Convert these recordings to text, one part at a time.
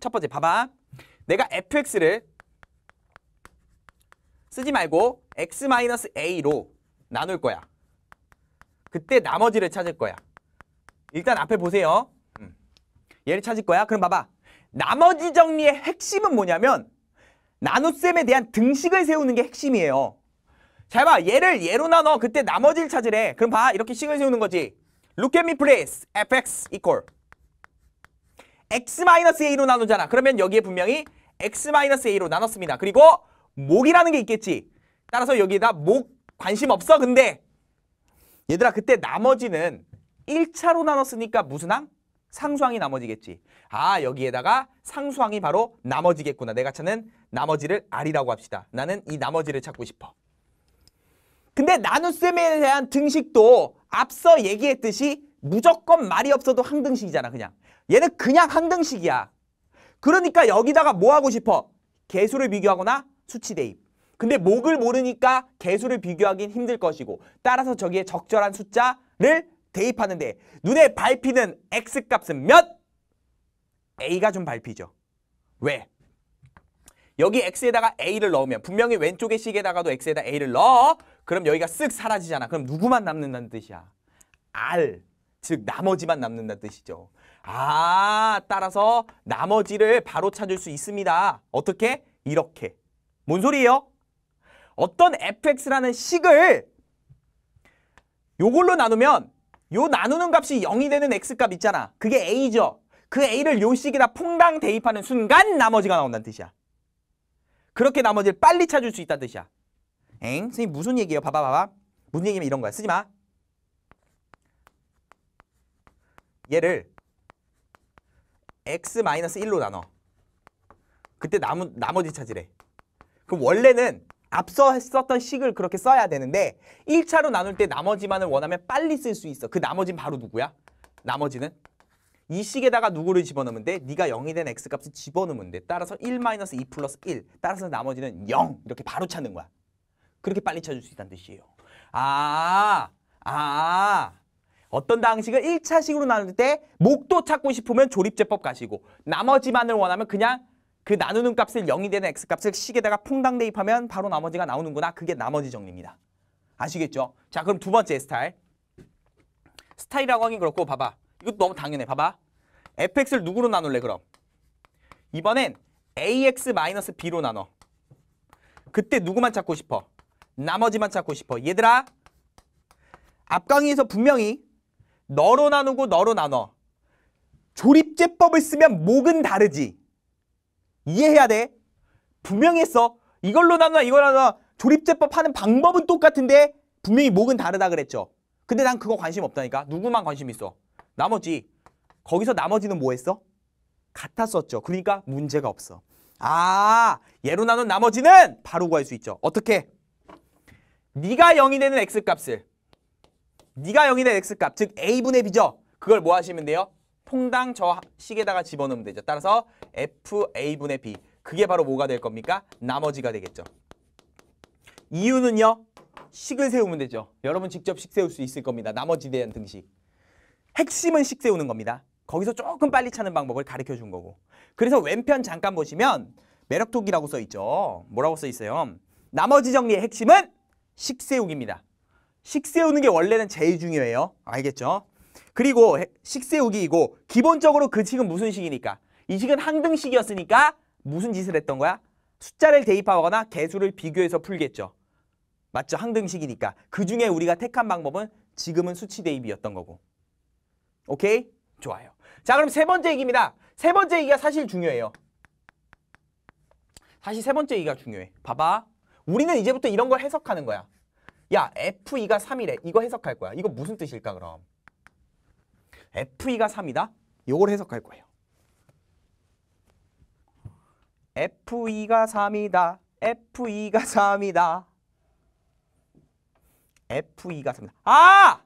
첫 번째 봐봐. 내가 fx를 쓰지 말고 x-a로 나눌 거야. 그때 나머지를 찾을 거야. 일단 앞에 보세요. 음. 얘를 찾을 거야. 그럼 봐봐. 나머지 정리의 핵심은 뭐냐면 나눗셈에 대한 등식을 세우는 게 핵심이에요. 잘 봐. 얘를 얘로 나눠. 그때 나머지를 찾으래. 그럼 봐. 이렇게 식을 세우는 거지. Look at me please. fx equal. x-a로 나누잖아. 그러면 여기에 분명히 x-a로 나눴습니다. 그리고 목이라는 게 있겠지. 따라서 여기다 에목 관심 없어 근데 얘들아 그때 나머지는 1차로 나눴으니까 무슨 항? 상수항이 나머지겠지. 아 여기에다가 상수항이 바로 나머지겠구나. 내가 찾는 나머지를 R이라고 합시다. 나는 이 나머지를 찾고 싶어. 근데 나눗셈에 대한 등식도 앞서 얘기했듯이 무조건 말이 없어도 항등식이잖아 그냥 얘는 그냥 항등식이야 그러니까 여기다가 뭐 하고 싶어? 개수를 비교하거나 수치 대입 근데 목을 모르니까 개수를 비교하긴 힘들 것이고 따라서 저기에 적절한 숫자를 대입하는데 눈에 밟히는 x값은 몇? a가 좀 밟히죠 왜? 여기 x에다가 a를 넣으면 분명히 왼쪽의 시계에다가도 x에다 a를 넣어 그럼 여기가 쓱 사라지잖아 그럼 누구만 남는다는 뜻이야 R 즉 나머지만 남는다 는 뜻이죠. 아, 따라서 나머지를 바로 찾을 수 있습니다. 어떻게? 이렇게. 뭔 소리예요? 어떤 fx라는 식을 요걸로 나누면 요 나누는 값이 0이 되는 x값 있잖아. 그게 a죠. 그 a를 요 식에다 풍당 대입하는 순간 나머지가 나온다는 뜻이야. 그렇게 나머지를 빨리 찾을 수 있다는 뜻이야. 엥? 선생님 무슨 얘기예요? 봐봐 봐봐. 무슨 얘기면 이런 거야. 쓰지 마. 얘를 x-1로 나눠. 그때 나무, 나머지 찾으래. 그럼 원래는 앞서 썼던 식을 그렇게 써야 되는데 1차로 나눌 때 나머지만을 원하면 빨리 쓸 수 있어. 그 나머지는 바로 누구야? 나머지는? 이 식에다가 누구를 집어넣으면 돼? 네가 0이 된 x값을 집어넣으면 돼. 따라서 1 2 플러스 1. 따라서 나머지는 0. 이렇게 바로 찾는 거야. 그렇게 빨리 찾을 수 있다는 뜻이에요. 아, 아, 어떤 방식을 1차식으로 나눌 때 목도 찾고 싶으면 조립제법 가시고 나머지만을 원하면 그냥 그 나누는 값을 0이 되는 x값을 식에다가 풍당 대입하면 바로 나머지가 나오는구나. 그게 나머지 정리입니다. 아시겠죠? 자 그럼 두 번째 스타일. 스타일이라고 하긴 그렇고 봐봐. 이것도 너무 당연해. 봐봐. fx를 누구로 나눌래 그럼? 이번엔 ax-b로 나눠. 그때 누구만 찾고 싶어? 나머지만 찾고 싶어. 얘들아 앞 강의에서 분명히 너로 나누고 너로 나눠. 조립제법을 쓰면 목은 다르지. 이해해야 돼. 분명히 했어. 이걸로 나누나 이걸로 나누나 조립제법 하는 방법은 똑같은데 분명히 목은 다르다 그랬죠. 근데 난 그거 관심 없다니까. 누구만 관심 있어. 나머지. 거기서 나머지는 뭐 했어? 같았었죠. 그러니까 문제가 없어. 아, 예로 나눈 나머지는 바로 구할 수 있죠. 어떻게? 네가 영이 되는 x값을 니가 0이 된 x값, 즉 a분의 b죠. 그걸 뭐 하시면 돼요? 퐁당 저 식에다가 집어넣으면 되죠. 따라서 fa분의 b. 그게 바로 뭐가 될 겁니까? 나머지가 되겠죠. 이유는요. 식을 세우면 되죠. 여러분 직접 식 세울 수 있을 겁니다. 나머지 대한 등식. 핵심은 식 세우는 겁니다. 거기서 조금 빨리 차는 방법을 가르쳐 준 거고. 그래서 왼편 잠깐 보시면 매력톡이라고 써 있죠. 뭐라고 써 있어요? 나머지 정리의 핵심은 식 세우기입니다. 식 세우는 게 원래는 제일 중요해요. 알겠죠? 그리고 식 세우기이고 기본적으로 그 식은 무슨 식이니까? 이 식은 항등식이었으니까 무슨 짓을 했던 거야? 숫자를 대입하거나 개수를 비교해서 풀겠죠. 맞죠? 항등식이니까. 그중에 우리가 택한 방법은 지금은 수치 대입이었던 거고. 오케이? 좋아요. 자 그럼 세 번째 얘기입니다. 세 번째 얘기가 사실 중요해요. 사실 세 번째 얘기가 중요해. 봐봐. 우리는 이제부터 이런 걸 해석하는 거야. 야 F2가 3이래. 이거 해석할 거야. 이거 무슨 뜻일까 그럼? F2가 3이다? 이걸 해석할 거예요. F2가 3이다. F2가 3이다. F2가 3이다. 아!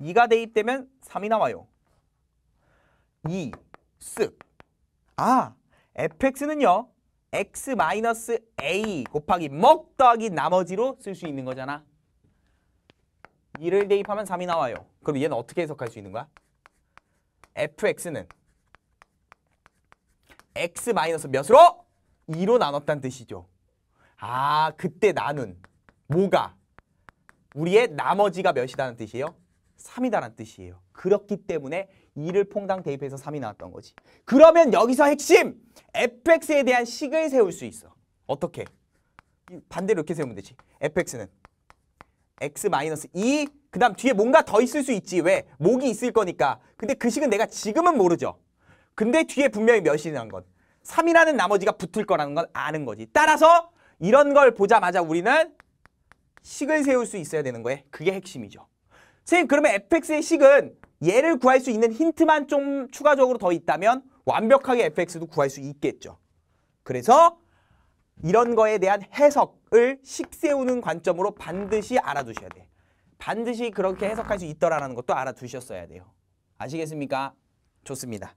2가 대입되면 3이 나와요. 2, 쓱. 아, fx는요. x 마이너스 a 곱하기 먹 더하기 나머지로 쓸 수 있는 거잖아. 이를 대입하면 3이 나와요. 그럼 얘는 어떻게 해석할 수 있는 거야? fx는 x 마이너스 몇으로? 2로 나눴다는 뜻이죠. 아, 그때 나눈 뭐가? 우리의 나머지가 몇이다는 뜻이에요? 3이다라는 뜻이에요. 그렇기 때문에 2를 퐁당 대입해서 3이 나왔던 거지. 그러면 여기서 핵심! fx에 대한 식을 세울 수 있어. 어떻게? 반대로 이렇게 세우면 되지. fx는 x 마이너스 2, e, 그 다음 뒤에 뭔가 더 있을 수 있지. 왜? 목이 있을 거니까. 근데 그 식은 내가 지금은 모르죠. 근데 뒤에 분명히 몇이라는 건 3이라는 나머지가 붙을 거라는 건 아는 거지. 따라서 이런 걸 보자마자 우리는 식을 세울 수 있어야 되는 거예요. 그게 핵심이죠. 선생님 그러면 fx의 식은 얘를 구할 수 있는 힌트만 좀 추가적으로 더 있다면 완벽하게 fx도 구할 수 있겠죠. 그래서 이런 거에 대한 해석을 식세우는 관점으로 반드시 알아두셔야 돼. 반드시 그렇게 해석할 수 있더라는 것도 알아두셨어야 돼요. 아시겠습니까? 좋습니다.